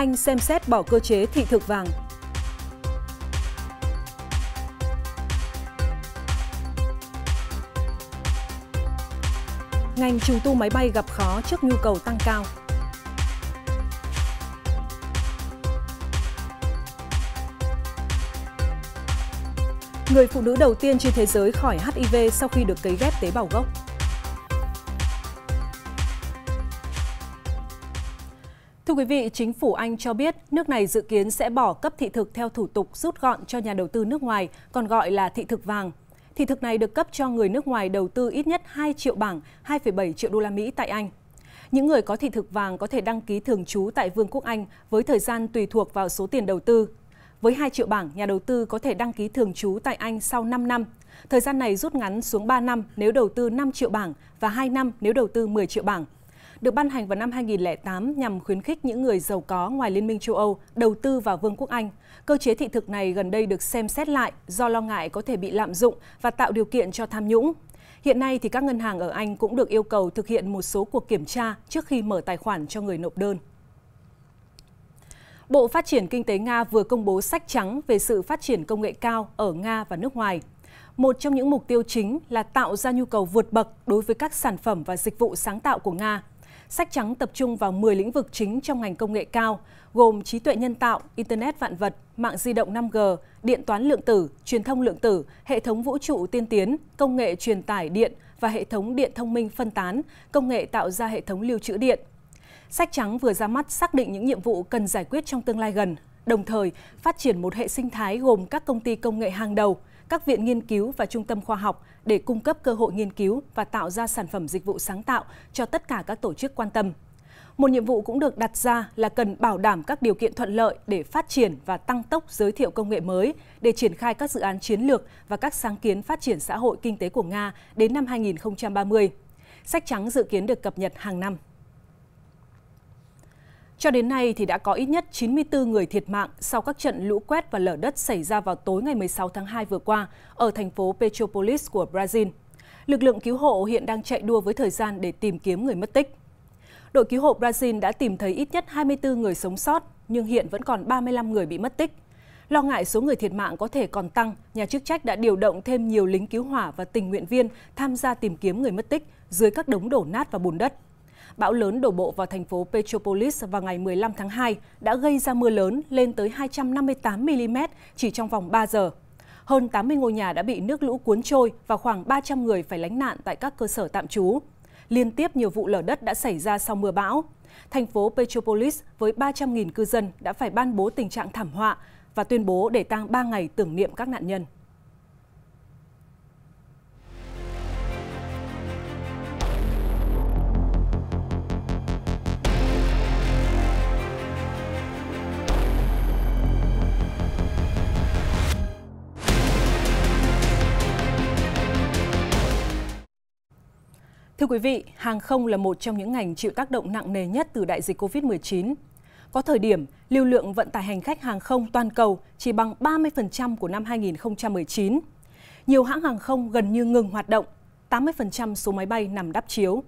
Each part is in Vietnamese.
Anh xem xét bỏ cơ chế thị thực vàng. Ngành trùng tu máy bay gặp khó trước nhu cầu tăng cao. Người phụ nữ đầu tiên trên thế giới khỏi HIV sau khi được cấy ghép tế bào gốc. Thưa quý vị, chính phủ Anh cho biết nước này dự kiến sẽ bỏ cấp thị thực theo thủ tục rút gọn cho nhà đầu tư nước ngoài, còn gọi là thị thực vàng. Thị thực này được cấp cho người nước ngoài đầu tư ít nhất 2 triệu bảng, 2,7 triệu đô la Mỹ tại Anh. Những người có thị thực vàng có thể đăng ký thường trú tại Vương quốc Anh với thời gian tùy thuộc vào số tiền đầu tư. Với 2 triệu bảng, nhà đầu tư có thể đăng ký thường trú tại Anh sau 5 năm. Thời gian này rút ngắn xuống 3 năm nếu đầu tư 5 triệu bảng và 2 năm nếu đầu tư 10 triệu bảng được ban hành vào năm 2008 nhằm khuyến khích những người giàu có ngoài Liên minh châu Âu đầu tư vào Vương quốc Anh. Cơ chế thị thực này gần đây được xem xét lại do lo ngại có thể bị lạm dụng và tạo điều kiện cho tham nhũng. Hiện nay thì các ngân hàng ở Anh cũng được yêu cầu thực hiện một số cuộc kiểm tra trước khi mở tài khoản cho người nộp đơn. Bộ Phát triển Kinh tế Nga vừa công bố sách trắng về sự phát triển công nghệ cao ở Nga và nước ngoài. Một trong những mục tiêu chính là tạo ra nhu cầu vượt bậc đối với các sản phẩm và dịch vụ sáng tạo của Nga, Sách trắng tập trung vào 10 lĩnh vực chính trong ngành công nghệ cao, gồm trí tuệ nhân tạo, Internet vạn vật, mạng di động 5G, điện toán lượng tử, truyền thông lượng tử, hệ thống vũ trụ tiên tiến, công nghệ truyền tải điện và hệ thống điện thông minh phân tán, công nghệ tạo ra hệ thống lưu trữ điện. Sách trắng vừa ra mắt xác định những nhiệm vụ cần giải quyết trong tương lai gần, đồng thời phát triển một hệ sinh thái gồm các công ty công nghệ hàng đầu – các viện nghiên cứu và trung tâm khoa học để cung cấp cơ hội nghiên cứu và tạo ra sản phẩm dịch vụ sáng tạo cho tất cả các tổ chức quan tâm. Một nhiệm vụ cũng được đặt ra là cần bảo đảm các điều kiện thuận lợi để phát triển và tăng tốc giới thiệu công nghệ mới để triển khai các dự án chiến lược và các sáng kiến phát triển xã hội kinh tế của Nga đến năm 2030. Sách trắng dự kiến được cập nhật hàng năm. Cho đến nay thì đã có ít nhất 94 người thiệt mạng sau các trận lũ quét và lở đất xảy ra vào tối ngày 16 tháng 2 vừa qua ở thành phố Petropolis của Brazil. Lực lượng cứu hộ hiện đang chạy đua với thời gian để tìm kiếm người mất tích. Đội cứu hộ Brazil đã tìm thấy ít nhất 24 người sống sót, nhưng hiện vẫn còn 35 người bị mất tích. Lo ngại số người thiệt mạng có thể còn tăng, nhà chức trách đã điều động thêm nhiều lính cứu hỏa và tình nguyện viên tham gia tìm kiếm người mất tích dưới các đống đổ nát và bùn đất bão lớn đổ bộ vào thành phố Petropolis vào ngày 15 tháng 2 đã gây ra mưa lớn lên tới 258 mm chỉ trong vòng 3 giờ. Hơn 80 ngôi nhà đã bị nước lũ cuốn trôi và khoảng 300 người phải lánh nạn tại các cơ sở tạm trú. Liên tiếp nhiều vụ lở đất đã xảy ra sau mưa bão. Thành phố Petropolis với 300.000 cư dân đã phải ban bố tình trạng thảm họa và tuyên bố để tang 3 ngày tưởng niệm các nạn nhân. Thưa quý vị, hàng không là một trong những ngành chịu tác động nặng nề nhất từ đại dịch COVID-19. Có thời điểm, lưu lượng vận tải hành khách hàng không toàn cầu chỉ bằng 30% của năm 2019. Nhiều hãng hàng không gần như ngừng hoạt động, 80% số máy bay nằm đắp chiếu.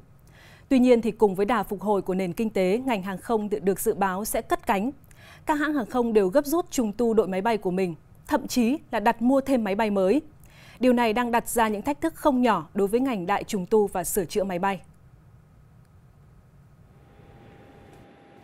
Tuy nhiên thì cùng với đà phục hồi của nền kinh tế, ngành hàng không được dự báo sẽ cất cánh. Các hãng hàng không đều gấp rút trùng tu đội máy bay của mình, thậm chí là đặt mua thêm máy bay mới – Điều này đang đặt ra những thách thức không nhỏ đối với ngành đại trùng tu và sửa chữa máy bay.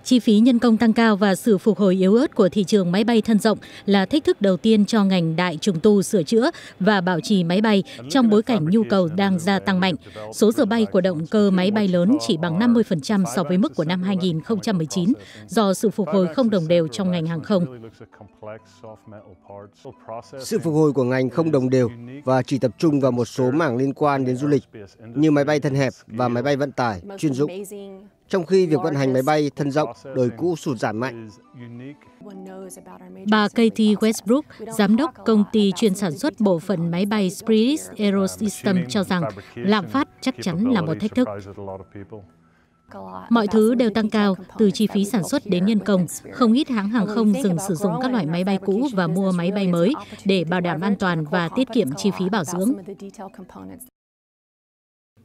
Chi phí nhân công tăng cao và sự phục hồi yếu ớt của thị trường máy bay thân rộng là thách thức đầu tiên cho ngành đại trùng tu sửa chữa và bảo trì máy bay trong bối cảnh nhu cầu đang gia tăng mạnh. Số giờ bay của động cơ máy bay lớn chỉ bằng 50% so với mức của năm 2019 do sự phục hồi không đồng đều trong ngành hàng không. Sự phục hồi của ngành không đồng đều và chỉ tập trung vào một số mảng liên quan đến du lịch như máy bay thân hẹp và máy bay vận tải chuyên dụng trong khi việc vận hành máy bay thân rộng đời cũ sụt giảm mạnh. Bà Katie Westbrook, giám đốc công ty chuyên sản xuất bộ phận máy bay Spirit Aerosystem cho rằng lạm phát chắc chắn là một thách thức. Mọi thứ đều tăng cao, từ chi phí sản xuất đến nhân công. Không ít hãng hàng không dừng sử dụng các loại máy bay cũ và mua máy bay mới để bảo đảm an toàn và tiết kiệm chi phí bảo dưỡng.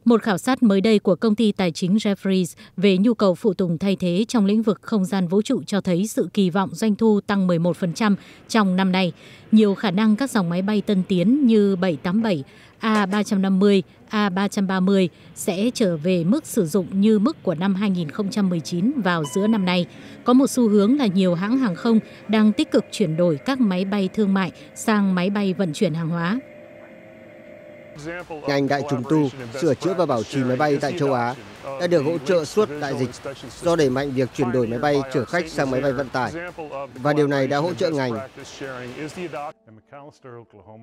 Một khảo sát mới đây của công ty tài chính Jefferies về nhu cầu phụ tùng thay thế trong lĩnh vực không gian vũ trụ cho thấy sự kỳ vọng doanh thu tăng 11% trong năm nay. Nhiều khả năng các dòng máy bay tân tiến như 787, A350, A330 sẽ trở về mức sử dụng như mức của năm 2019 vào giữa năm nay. Có một xu hướng là nhiều hãng hàng không đang tích cực chuyển đổi các máy bay thương mại sang máy bay vận chuyển hàng hóa. Ngành đại trùng tu, sửa chữa và bảo trì máy bay tại châu Á đã được hỗ trợ suốt đại dịch do đẩy mạnh việc chuyển đổi máy bay chở khách sang máy bay vận tải và điều này đã hỗ trợ ngành.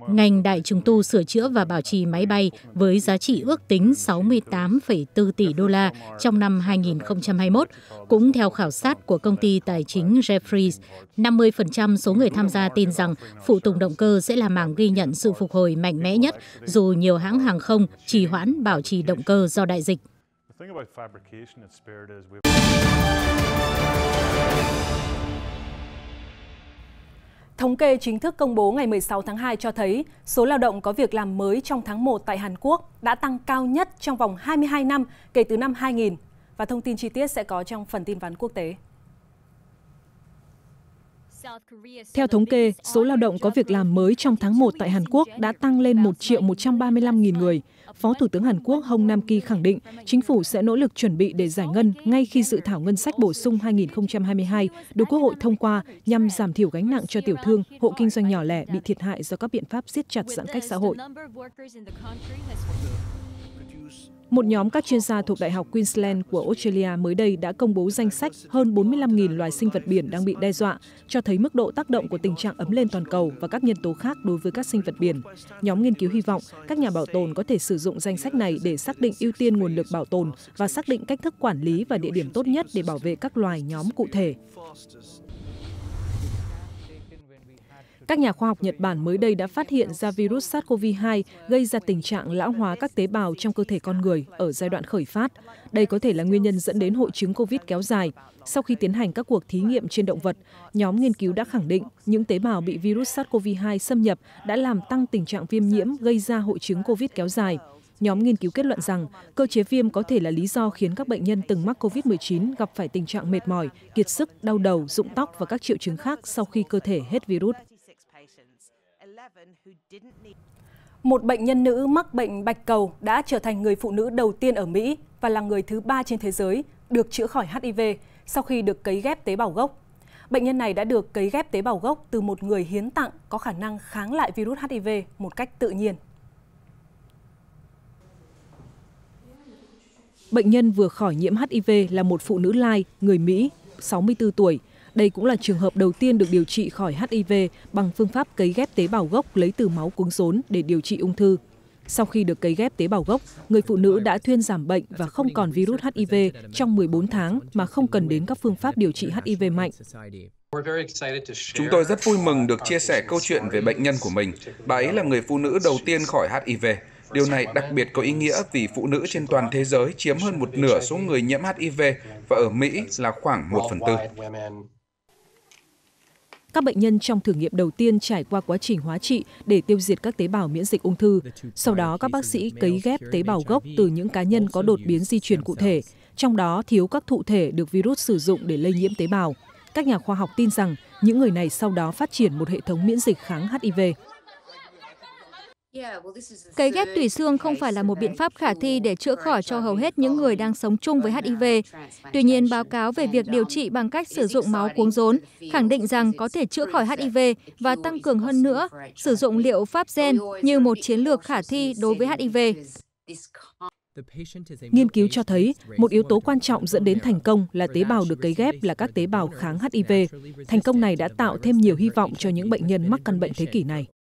Ngành đại trùng tu sửa chữa và bảo trì máy bay với giá trị ước tính 68,4 tỷ đô la trong năm 2021. Cũng theo khảo sát của công ty tài chính Jeffries, 50% số người tham gia tin rằng phụ tùng động cơ sẽ là mảng ghi nhận sự phục hồi mạnh mẽ nhất dù nhiều hãng hàng không trì hoãn bảo trì động cơ do đại dịch thing about fabrication at Spirit is we've Thống kê chính thức công bố ngày 16 tháng 2 cho thấy số lao động có việc làm mới trong tháng 1 tại Hàn Quốc đã tăng cao nhất trong vòng 22 năm kể từ năm 2000. Và thông tin chi tiết sẽ có trong phần tin vắn quốc tế. Theo thống kê, số lao động có việc làm mới trong tháng 1 tại Hàn Quốc đã tăng lên 1 triệu 135 nghìn người. Phó Thủ tướng Hàn Quốc Hong Nam Ki khẳng định chính phủ sẽ nỗ lực chuẩn bị để giải ngân ngay khi dự thảo ngân sách bổ sung 2022 được Quốc hội thông qua nhằm giảm thiểu gánh nặng cho tiểu thương, hộ kinh doanh nhỏ lẻ bị thiệt hại do các biện pháp siết chặt giãn cách xã hội. Một nhóm các chuyên gia thuộc Đại học Queensland của Australia mới đây đã công bố danh sách hơn 45.000 loài sinh vật biển đang bị đe dọa, cho thấy mức độ tác động của tình trạng ấm lên toàn cầu và các nhân tố khác đối với các sinh vật biển. Nhóm nghiên cứu hy vọng các nhà bảo tồn có thể sử dụng danh sách này để xác định ưu tiên nguồn lực bảo tồn và xác định cách thức quản lý và địa điểm tốt nhất để bảo vệ các loài nhóm cụ thể. Các nhà khoa học Nhật Bản mới đây đã phát hiện ra virus sars cov hai gây ra tình trạng lão hóa các tế bào trong cơ thể con người ở giai đoạn khởi phát. Đây có thể là nguyên nhân dẫn đến hội chứng COVID kéo dài. Sau khi tiến hành các cuộc thí nghiệm trên động vật, nhóm nghiên cứu đã khẳng định những tế bào bị virus sars cov hai xâm nhập đã làm tăng tình trạng viêm nhiễm gây ra hội chứng COVID kéo dài. Nhóm nghiên cứu kết luận rằng cơ chế viêm có thể là lý do khiến các bệnh nhân từng mắc COVID-19 gặp phải tình trạng mệt mỏi, kiệt sức, đau đầu, rụng tóc và các triệu chứng khác sau khi cơ thể hết virus. Một bệnh nhân nữ mắc bệnh bạch cầu đã trở thành người phụ nữ đầu tiên ở Mỹ và là người thứ ba trên thế giới được chữa khỏi HIV sau khi được cấy ghép tế bào gốc. Bệnh nhân này đã được cấy ghép tế bào gốc từ một người hiến tặng có khả năng kháng lại virus HIV một cách tự nhiên. Bệnh nhân vừa khỏi nhiễm HIV là một phụ nữ lai, người Mỹ, 64 tuổi, đây cũng là trường hợp đầu tiên được điều trị khỏi HIV bằng phương pháp cấy ghép tế bào gốc lấy từ máu cuống rốn để điều trị ung thư. Sau khi được cấy ghép tế bào gốc, người phụ nữ đã thuyên giảm bệnh và không còn virus HIV trong 14 tháng mà không cần đến các phương pháp điều trị HIV mạnh. Chúng tôi rất vui mừng được chia sẻ câu chuyện về bệnh nhân của mình. Bà ấy là người phụ nữ đầu tiên khỏi HIV. Điều này đặc biệt có ý nghĩa vì phụ nữ trên toàn thế giới chiếm hơn một nửa số người nhiễm HIV và ở Mỹ là khoảng 1 phần tư. Các bệnh nhân trong thử nghiệm đầu tiên trải qua quá trình hóa trị để tiêu diệt các tế bào miễn dịch ung thư. Sau đó, các bác sĩ cấy ghép tế bào gốc từ những cá nhân có đột biến di truyền cụ thể, trong đó thiếu các thụ thể được virus sử dụng để lây nhiễm tế bào. Các nhà khoa học tin rằng những người này sau đó phát triển một hệ thống miễn dịch kháng HIV. Cấy ghép tủy xương không phải là một biện pháp khả thi để chữa khỏi cho hầu hết những người đang sống chung với HIV. Tuy nhiên, báo cáo về việc điều trị bằng cách sử dụng máu cuống rốn khẳng định rằng có thể chữa khỏi HIV và tăng cường hơn nữa sử dụng liệu pháp gen như một chiến lược khả thi đối với HIV. Nghiên cứu cho thấy, một yếu tố quan trọng dẫn đến thành công là tế bào được cấy ghép là các tế bào kháng HIV. Thành công này đã tạo thêm nhiều hy vọng cho những bệnh nhân mắc căn bệnh thế kỷ này.